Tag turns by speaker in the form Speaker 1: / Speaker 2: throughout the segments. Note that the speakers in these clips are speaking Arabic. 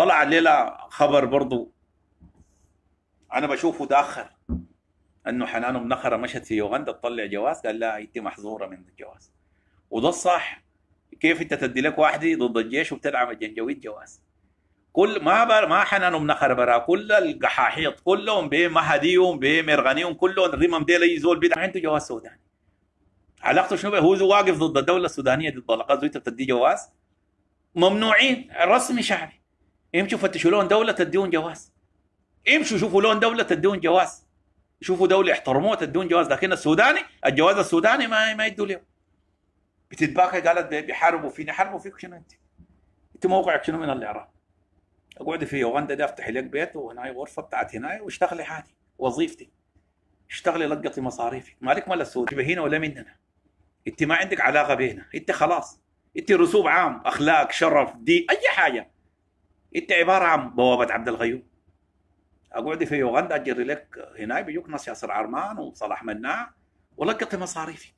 Speaker 1: طلع لنا خبر برضو انا بشوفه تاخر انه حنان ام نخره مشت في يوغندا تطلع جواز قال لا انت محظوره من الجواز وده الصح كيف انت تدي لك واحده ضد الجيش وبتدعم الجنجويد جواز كل ما بر ما حنان ام نخره برا كل القحاحيط كلهم بمهديهم بمرغنيهم كلهم الرمم ديل اي زول بيدعم عنده جواز سوداني علاقته شنو هو واقف ضد الدوله السودانيه ضد القضيه انت بتدي جواز ممنوعين رسمي شعبي امشوا فتشوا لون دوله تدون جواز امشوا شوفوا لون دوله تدون جواز شوفوا دوله احترموها تدون جواز لكن السوداني الجواز السوداني ما ما يدوا له بتتباكى قالت بيحاربوا فيني حاربوا فيك شنو انت؟ انت موقعك شنو من الاعراب؟ اقعدي في اوغندا ده افتحي لك بيت وهنا غرفه بتاعت هنا واشتغلي حالي وظيفتي اشتغلي لقطي مصاريفك مالك مال السود هنا ولا مننا انت ما عندك علاقه بينا انت خلاص انت رسوب عام اخلاق شرف دي اي حاجه انت عباره عن بوابه عبد الغيوم اقعدي في اوغندا اجري لك هنا بيجوك ناس ياسر عرمان وصلاح مناع ولقط مصاريفي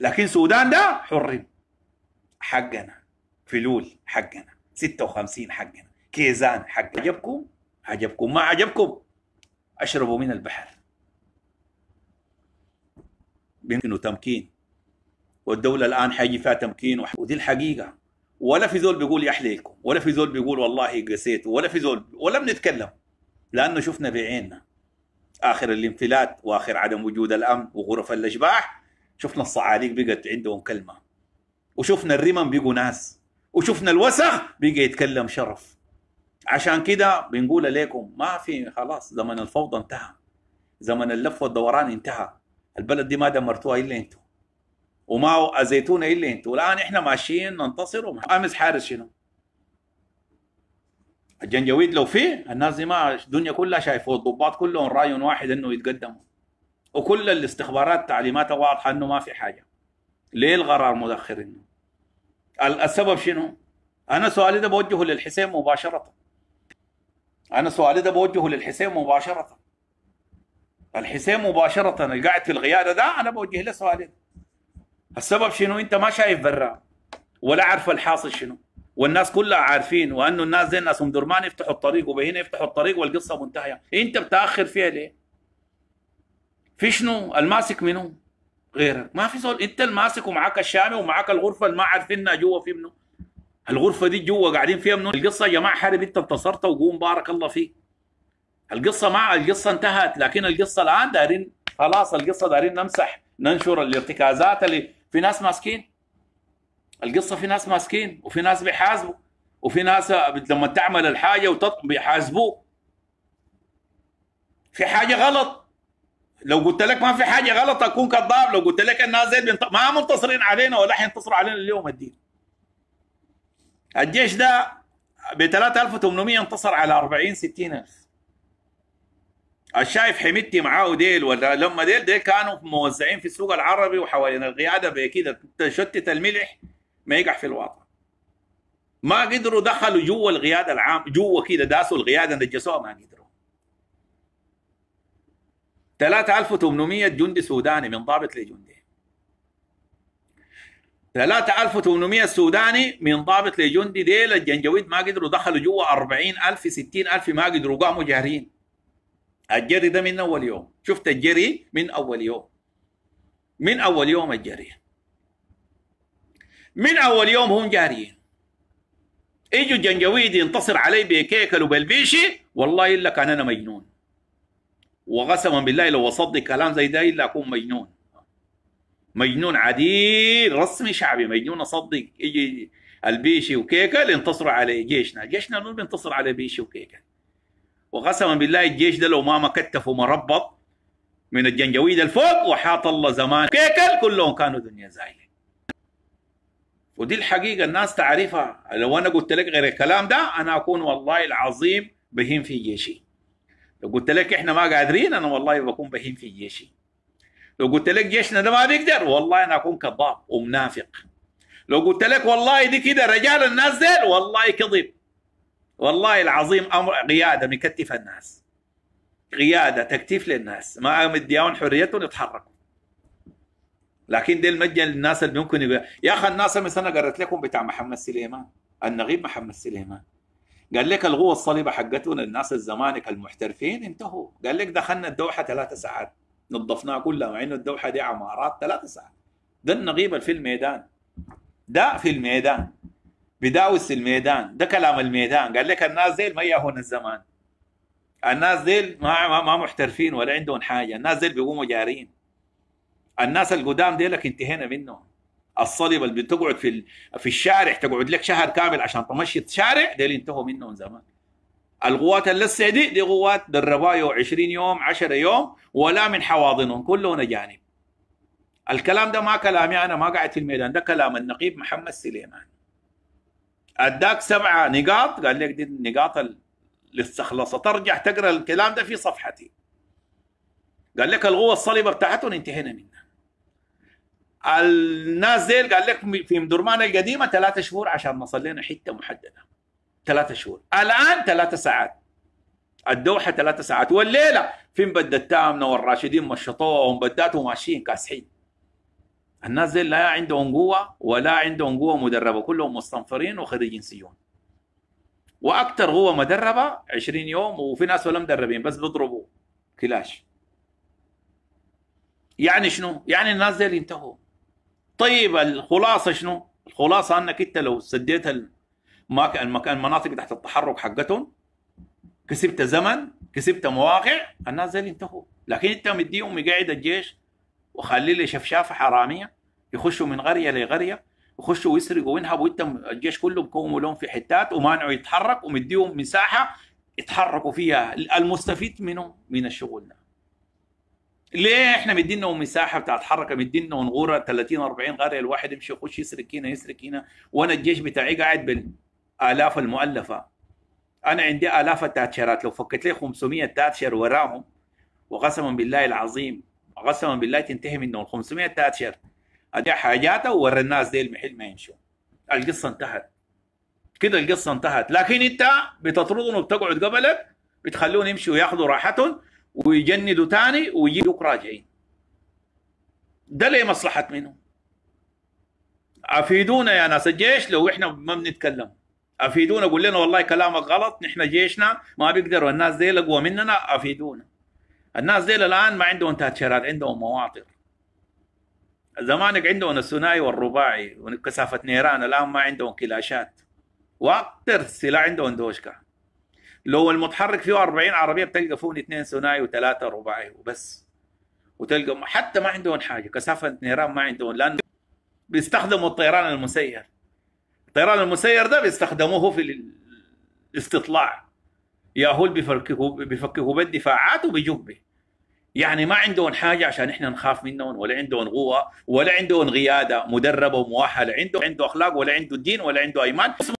Speaker 1: لكن سودان ده حرم حقنا فلول حقنا 56 حقنا كيزان حقنا عجبكم عجبكم ما عجبكم اشربوا من البحر منه تمكين والدولة الآن حيجي فيها تمكين ودي الحقيقة ولا في زول بيقول يا ولا في زول بيقول والله قسيت ولا في زول ولا بنتكلم لانه شفنا بعيننا اخر الانفلات واخر عدم وجود الامن وغرف الاشباح شفنا الصعاليق بقت عندهم كلمه وشفنا الرمم بقوا ناس وشفنا الوسخ بقى يتكلم شرف عشان كده بنقول لكم ما في خلاص زمن الفوضى انتهى زمن اللف والدوران انتهى البلد دي ما دمرتوها الا انتم ومعه الزيتونه إيه اللي انت والان احنا ماشيين ننتصر امس حارس شنو؟ الجنجويد لو فيه الناس دي ما الدنيا كلها شايفه الضباط كلهم راي واحد انه يتقدموا وكل الاستخبارات تعليماتها واضحه انه ما في حاجه ليه مدخر انه السبب شنو؟ انا سؤالي ده بوجهه للحسين مباشره انا سؤالي ده بوجهه للحسين مباشره الحسين مباشره قاعد في القياده ده انا بوجه له سؤالي ده السبب شنو انت ما شايف برا ولا عارف الحاصل شنو والناس كلها عارفين وانه الناس زي الناس ام درمان يفتحوا الطريق وبهنا يفتحوا الطريق والقصه منتهيه انت بتاخر فيها ليه في شنو الماسك منو غيرك ما في زول انت الماسك ومعاك الشامي ومعاك الغرفه اللي ما عارفينها جوا في منو الغرفه دي جوا قاعدين فيها منو القصه يا جماعه حارب انت انتصرت وقوم بارك الله فيك القصه مع القصه انتهت لكن القصه الان دارين خلاص القصه دارين نمسح ننشر الارتكازات اللي في ناس ماسكين القصه في ناس ماسكين وفي ناس بيحاسبوا وفي ناس لما تعمل الحاجه وتطلب بيحاسبوه في حاجه غلط لو قلت لك ما في حاجه غلط اكون كذاب لو قلت لك الناس زي ما منتصرين علينا ولا حينتصروا علينا اليوم الدين الجيش ده ب 3800 انتصر على 40 60000 الشايف حميدتي معاه ديل ولا لما ديل ديل كانوا موزعين في السوق العربي وحوالين القياده بكده تشتت الملح ما يقع في الواقع ما قدروا دخلوا جوا القياده العام جوا كده داسوا القياده نجسوها ما قدروا 3800 جندي سوداني من ضابط لجندي 3800 سوداني من ضابط لجندي ديل الجنجويد ما قدروا دخلوا جوا 40000 60000 ما قدروا قاموا جاهرين الجري ده من اول يوم شفت الجري من اول يوم من اول يوم الجري من اول يوم هم جاريين اجوا الجنجويد ينتصر علي بكيكل وبلبيشي والله الا كان انا مجنون وقسما بالله لو اصدق كلام زي ده الا اكون مجنون مجنون عديل رسمي شعبي مجنون اصدق يجي البيشي وكيكل ينتصروا على جيشنا جيشنا بينتصر على بيشي وكيكل وقسما بالله الجيش ده لو ما مكتف ومربط من الجنجويد الفوق وحاط الله زمان كيكل كلهم كانوا دنيا زايله ودي الحقيقه الناس تعرفها لو انا قلت لك غير الكلام ده انا اكون والله العظيم بهيم في جيشي لو قلت لك احنا ما قادرين انا والله بكون بهيم في جيشي لو قلت لك جيشنا ده ما بيقدر والله انا اكون كذاب ومنافق لو قلت لك والله دي كده رجال الناس ديل والله كذب والله العظيم امر قياده بيكتف الناس قياده تكتيف للناس ما مديهم حريتهم يتحركوا لكن دي المجن للناس اللي ممكن يقول يا اخي الناس مثلا قريت قرأت لكم بتاع محمد سليمان النغيب محمد سليمان قال لك الغوة الصليبه حقتنا الناس الزمانك المحترفين انتهوا قال لك دخلنا الدوحه ثلاث ساعات نظفناها كلها مع انه الدوحه دي عمارات ثلاث ساعات ده النغيب في الميدان ده في الميدان بداوس الميدان ده كلام الميدان قال لك الناس ديل ما ياهون الزمان الناس ديل ما ما, محترفين ولا عندهم حاجه الناس ديل بيقوموا جارين الناس القدام ديلك انتهينا منهم الصليب اللي بتقعد في في الشارع تقعد لك شهر كامل عشان تمشي الشارع ديل انتهوا منهم زمان القوات اللسه دي دي قوات دربايو 20 يوم 10 يوم ولا من حواضنهم كلهم اجانب الكلام ده ما كلامي انا ما قاعد في الميدان ده كلام النقيب محمد سليمان اداك سبعه نقاط قال لك دي النقاط اللي استخلصها ترجع تقرا الكلام ده في صفحتي قال لك القوه الصليبه بتاعتهم انتهينا منها الناس ديل قال لك في مدرمان القديمه ثلاثة شهور عشان نصل لنا حته محدده ثلاثة شهور الان ثلاثة ساعات الدوحه ثلاثة ساعات والليله فين بدت التامنه والراشدين مشطوهم بداتهم ماشيين كاسحين الناس دي لا عندهم قوة ولا عندهم قوة مدربة كلهم مستنفرين وخريجين سيون وأكثر قوة مدربة 20 يوم وفي ناس ولا مدربين بس بيضربوا كلاش يعني شنو؟ يعني الناس دي انتهوا طيب الخلاصة شنو؟ الخلاصة أنك أنت لو سديت المكان المناطق تحت التحرك حقتهم كسبت زمن كسبت مواقع الناس دي انتهوا لكن أنت مديهم يقعد الجيش وخلي لي شفشافه حراميه يخشوا من قريه لقريه يخشوا ويسرقوا وينهبوا وانت الجيش كله مكوموا لهم في حتات ومانعوا يتحرك ومديهم مساحه يتحركوا فيها المستفيد منه من الشغل ده ليه احنا مدينا مساحه بتاعت حركه مدينا ونغورة 30 40 قريه الواحد يمشي يخش يسرق هنا يسرق هنا وانا الجيش بتاعي قاعد بالالاف المؤلفه انا عندي الاف التاتشرات لو فكت لي 500 تاتشر وراهم وقسما بالله العظيم قسما بالله تنتهي منه ال 500 تاتشر ادي حاجاته وورى الناس ديل محل ما يمشوا القصه انتهت كده القصه انتهت لكن انت بتطردهم وبتقعد قبلك بتخلون يمشوا ياخذوا راحتهم ويجندوا تاني ويجيبوك راجعين ده ليه مصلحه منهم افيدونا يا ناس الجيش لو احنا ما بنتكلم افيدونا قول لنا والله كلامك غلط نحن جيشنا ما بيقدروا الناس دي اقوى مننا افيدونا الناس ديل الان ما عندهم تاتشيرات عندهم مواطر زمانك عندهم الثنائي والرباعي وكثافه نيران الان ما عندهم كلاشات واكثر سلاح عندهم دوشكا لو المتحرك فيه 40 عربيه بتلقى فوق اثنين ثنائي وثلاثه رباعي وبس وتلقى حتى ما عندهم حاجه كثافه نيران ما عندهم لانه بيستخدموا الطيران المسير الطيران المسير ده بيستخدموه في الاستطلاع يا هو بيفككوا بيفككوا بالدفاعات وبيجوا به يعني ما عندهم حاجه عشان احنا نخاف منهم ولا عندهم قوه ولا عندهم قياده مدربه ومؤهله عنده عنده اخلاق ولا عنده دين ولا عنده ايمان